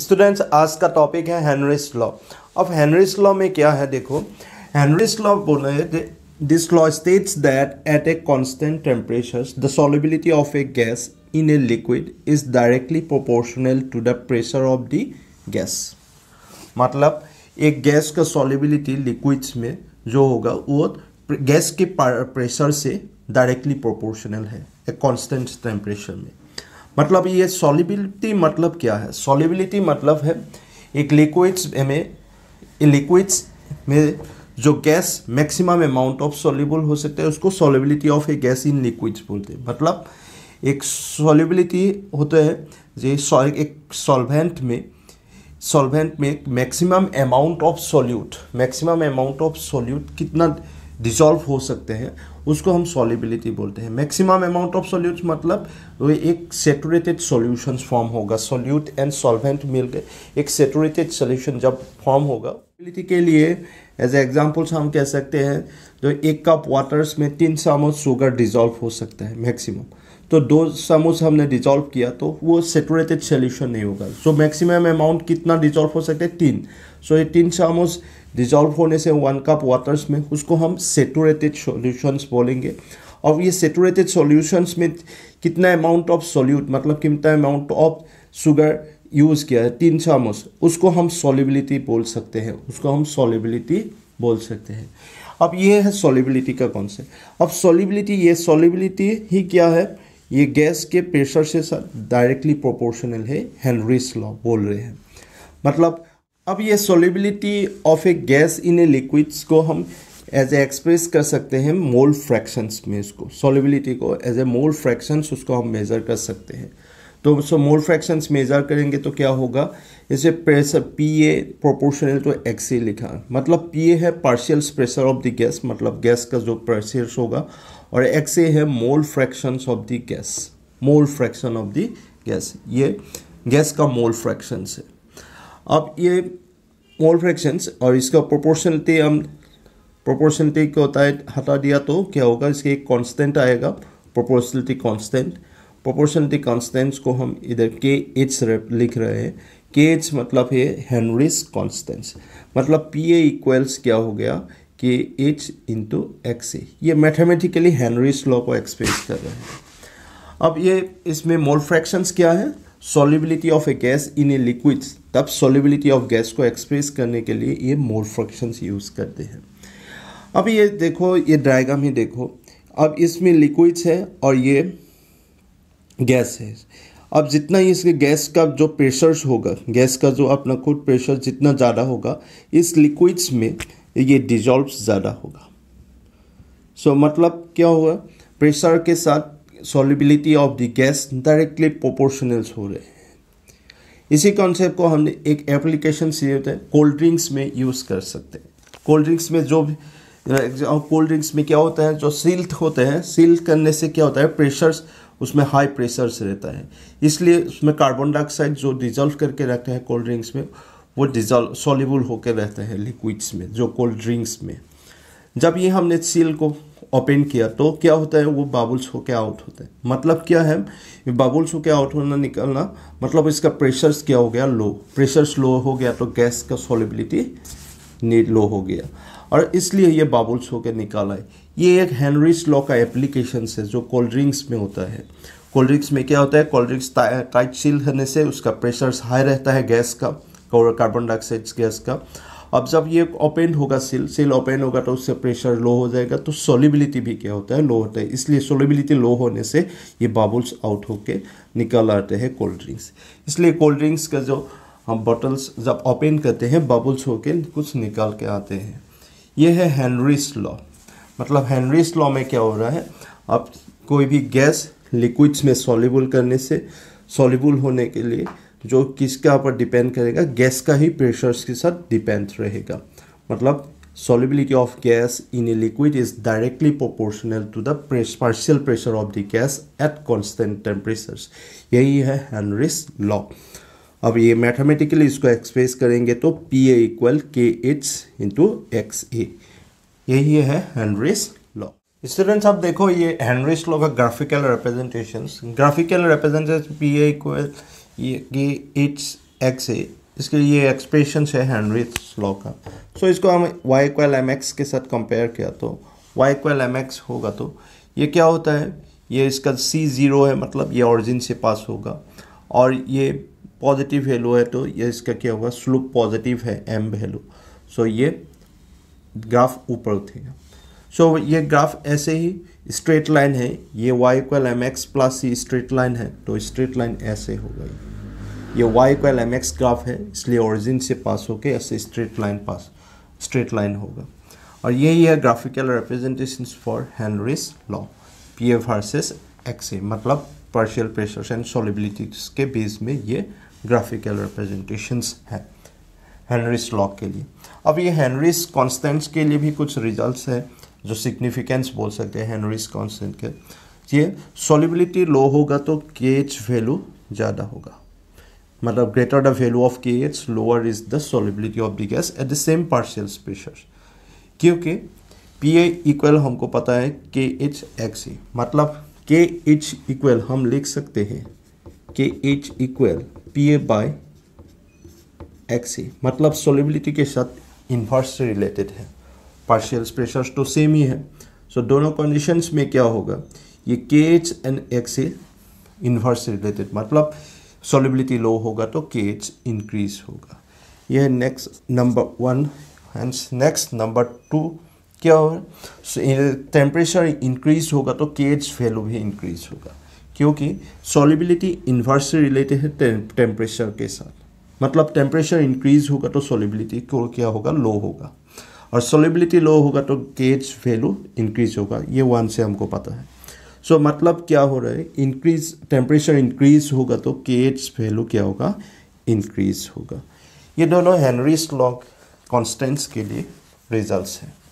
students आज का topic है हेनरीस लॉ अब हैंनरिस लॉ में क्या है देखो हैंनरिस लॉ बोला है this law states that at a constant temperature the solubility of a gas in a liquid is directly proportional to the pressure of the gas मतलब एक गैस का सॉलिबिलिटी लिक्विड्स में जो होगा वो गैस के प्रेशर से डायरेक्टली प्रोपोर्शनल है ए कॉन्स्टेंट टेम्परेचर में मतलब ये सॉलिबिलिटी मतलब क्या है सॉलिबिलिटी मतलब है एक लिक्विड्स में लिक्विड्स में जो gas maximum amount of soluble हो सकता है उसको solubility of a gas in liquids बोलते हैं मतलब एक सॉलिबिलिटी होता है जो एक सॉल्वेंट में सॉल्वेंट में maximum amount of solute maximum amount of solute कितना डिजॉल्व हो सकते हैं उसको हम सॉलिबिलिटी बोलते हैं मैक्सिमम अमाउंट ऑफ सोल्यूट मतलब वो एक सेटोरेटेड सोल्यूशन फॉर्म होगा सॉल्यूट एंड सॉल्वेंट मिलकर एक सेटोरेटेड सॉल्यूशन जब फॉर्म होगा के लिए एज ए एग्जाम्पल्स हम कह सकते हैं जो एक कप वाटर्स में तीन सामोस शुगर डिजोल्व हो सकता है मैक्सिमम तो दो सामोस हमने डिजोल्व किया तो वो सेटोरेटेड सोल्यूशन नहीं होगा सो मैक्सिमम अमाउंट कितना डिजोल्व हो सकता है तीन सो ये तीन चामच डिजॉल्व होने से वन कप वाटर्स में उसको हम सेटोरेटेड सॉल्यूशंस बोलेंगे और ये सेटोरेटेड सॉल्यूशंस में कितना अमाउंट ऑफ सॉल्यूट मतलब कितना अमाउंट ऑफ शुगर यूज़ किया है तीन चामच उसको हम सॉलिबिलिटी बोल सकते हैं उसको हम सॉलिबिलिटी बोल सकते हैं अब ये है सॉलिबिलिटी का कॉन्सेप्ट अब सॉलिबिलिटी ये सॉलिबिलिटी ही क्या है ये गैस के प्रेशर से डायरेक्टली प्रोपोर्शनल है हेनरीस लॉ बोल रहे हैं मतलब अब ये solubility of a gas in a liquids को हम एज ए एक्सप्रेस कर सकते हैं मोल फ्रैक्शंस में इसको सोलिबिलिटी को एज ए मोल फ्रैक्शंस उसको हम मेज़र कर सकते हैं तो सो मोल फ्रैक्शंस मेज़र करेंगे तो क्या होगा इसे pressure P A proportional to X A लिखा मतलब पी ए है partial pressure of the gas मतलब गैस का जो प्रेशर होगा और एक्स ए है mole fractions of the gas mole fraction of the gas ये गैस का मोल फ्रैक्शंस है अब ये मोल फ्रैक्शंस और इसका प्रोपोर्शनलिटी हम प्रोपोर्शनलिटी को हटा दिया तो क्या होगा इसके एक कांस्टेंट आएगा प्रोपोर्शनलिटी कांस्टेंट प्रोपोर्शनलिटी कांस्टेंट्स को हम इधर के एच लिख रहे हैं के एच मतलब है हैंनरीज कांस्टेंट्स मतलब पी ए इक्वल्स क्या हो गया K H into X A ये मैथमेटिकली हेनरीज लॉ को एक्सप्रेस कर रहे हैं अब ये इसमें मोल फ्रैक्शंस क्या है solubility of a gas in a liquid तब सॉलिबिलिटी ऑफ गैस को एक्सप्रेस करने के लिए ये मोर फ्रैक्शंस यूज़ करते हैं अब ये देखो ये डायग्राम ही देखो अब इसमें लिक्विड्स है और ये गैस है अब जितना ही इसके गैस का जो प्रेशर्स होगा गैस का जो अपना खुद प्रेशर जितना ज़्यादा होगा इस लिक्विड्स में ये डिजॉल्व ज़्यादा होगा सो so, मतलब क्या होगा प्रेशर के साथ solubility of the gas directly proportionals हो रहे हैं इसी कॉन्सेप्ट को हमने एक एप्लीकेशन से होता है कोल्ड ड्रिंक्स में यूज़ कर सकते हैं कोल्ड ड्रिंक्स में जो भी कोल्ड ड्रिंक्स में क्या होता है जो सील्थ होते हैं सील करने से क्या होता है प्रेशर्स उसमें हाई प्रेशर्स रहता है इसलिए उसमें कार्बन डाइऑक्साइड जो डिजॉल्व करके रखते हैं कोल्ड ड्रिंक्स में वो डिजॉल्व सॉलिबल होकर रहते हैं लिक्विड्स में जो कोल्ड ड्रिंक्स में जब ये हमने सील को ओपन किया तो क्या होता है वो बाबुल्स होके आउट होते हैं मतलब क्या है बाबुल्स होके आउट होना निकलना मतलब इसका प्रेशर्स क्या हो गया लो प्रेशर्स लो हो गया तो गैस का सॉलिबिलिटी लो हो गया और इसलिए ये बाबुल्स होकर निकाला है ये एक हैंनरीज लॉ का एप्लीकेशन है जो कोल्ड ड्रिंक्स में होता है कोल्ड ड्रिंक्स में क्या होता है कोल्ड ड्रिंक्स टाइट सील होने से उसका प्रेशर्स हाई रहता है गैस का कार्बन डाइऑक्साइड गैस का अब जब ये ओपन होगा सिल सेल ओपन होगा तो उससे प्रेशर लो हो जाएगा तो सोलिबिलिटी भी क्या होता है लो होता है इसलिए सोलिबिलिटी लो होने से ये बाबुल्स आउट होके निकल आते हैं कोल्ड ड्रिंक्स इसलिए कोल्ड ड्रिंक्स का जो हम बॉटल्स जब ओपन करते हैं बबुल्स होके कुछ निकाल के आते हैं ये है हेनरीस लॉ मतलब हेनरीस लॉ में क्या हो रहा है आप कोई भी गैस लिक्विड्स में सॉलिबल करने से सॉलिबल होने के लिए जो किसके ऊपर डिपेंड करेगा गैस का ही प्रेशर्स के साथ डिपेंड रहेगा मतलब solubility of gas in a liquid is directly proportional to the partial pressure of the gas at constant temperature यही है हेनरिस लॉ अब ये मैथमेटिकली इसको एक्सप्रेस करेंगे तो P A equal K H into X A यही है Henry's law students आप देखो ये हेनरिस लॉ का graphical representation graphical representation P A equal ये कि इट्स एक्स है इसके ये एक्सप्रेशन है हैंनरीज लॉ का सो so, इसको हम वाई क्वेल एम एक्स के साथ कंपेयर किया तो वाई क्वेल एम एक्स होगा तो ये क्या होता है ये इसका सी ज़ीरो है मतलब ये ऑरिजिन से पास होगा और ये पॉजिटिव वैल्यू है तो ये इसका क्या होगा स्लोप पॉजिटिव है एम वैल्यू सो ये ग्राफ ऊपर उठेगा सो so, ये ग्राफ ऐसे ही स्ट्रेट लाइन है ये Y equal M X plus C straight line है तो स्ट्रेट लाइन ऐसे हो गई ये Y equal M X graph है इसलिए ओरिजिन से पास होके ऐसे straight line pass straight line होगा और यही है graphical representation for Henry's law P F versus X A मतलब पार्शियल प्रेशर्स एंड सॉलिबिलिटी के बेस में ये ग्राफिकल रिप्रेजेंटेशंस हैं हेनरीज लॉ के लिए अब ये हेनरीज कॉन्स्टेंट्स के लिए भी कुछ रिजल्ट्स हैं जो सिग्निफिकेंस बोल सकते हैं हेनरीज कॉन्सेंट के ये सॉलिबिलिटी लो होगा तो के एच वैल्यू ज़्यादा होगा मतलब greater the value of K H lower is the solubility of the gas at the same partial pressure क्योंकि पी ए इक्वल हमको पता है के एच एक्स ई मतलब के एच इक्वल हम लिख सकते हैं K H equal P A by X E मतलब सोलिबिलिटी के साथ इन्वर्स से रिलेटेड है पार्शियल प्रेशर्स तो सेम ही है सो so, दोनों कंडीशंस में क्या होगा ये के एच एंड एक्स से इन्वर्स रिलेटेड मतलब सॉलिबिलिटी लो होगा तो के एच इंक्रीज होगा यह next number one and next number two क्या होगा टेम्परेचर इंक्रीज होगा तो के एच वैल्यू भी इंक्रीज होगा क्योंकि सॉलिबिलिटी इन्वर्स से रिलेटेड है टेम्परेचर के साथ मतलब टेम्परेचर इंक्रीज होगा तो सॉलिबिलिटी को क्या होगा लो होगा और सोलिबिलिटी लो होगा तो गेज वैल्यू इंक्रीज होगा ये वन से हमको पता है सो so, मतलब क्या हो रहा है इंक्रीज टेम्परेचर इंक्रीज होगा तो केज वैल्यू क्या होगा इंक्रीज होगा ये दोनों हेनरीज लॉ कॉन्स्टेंट्स के लिए रिजल्ट्स हैं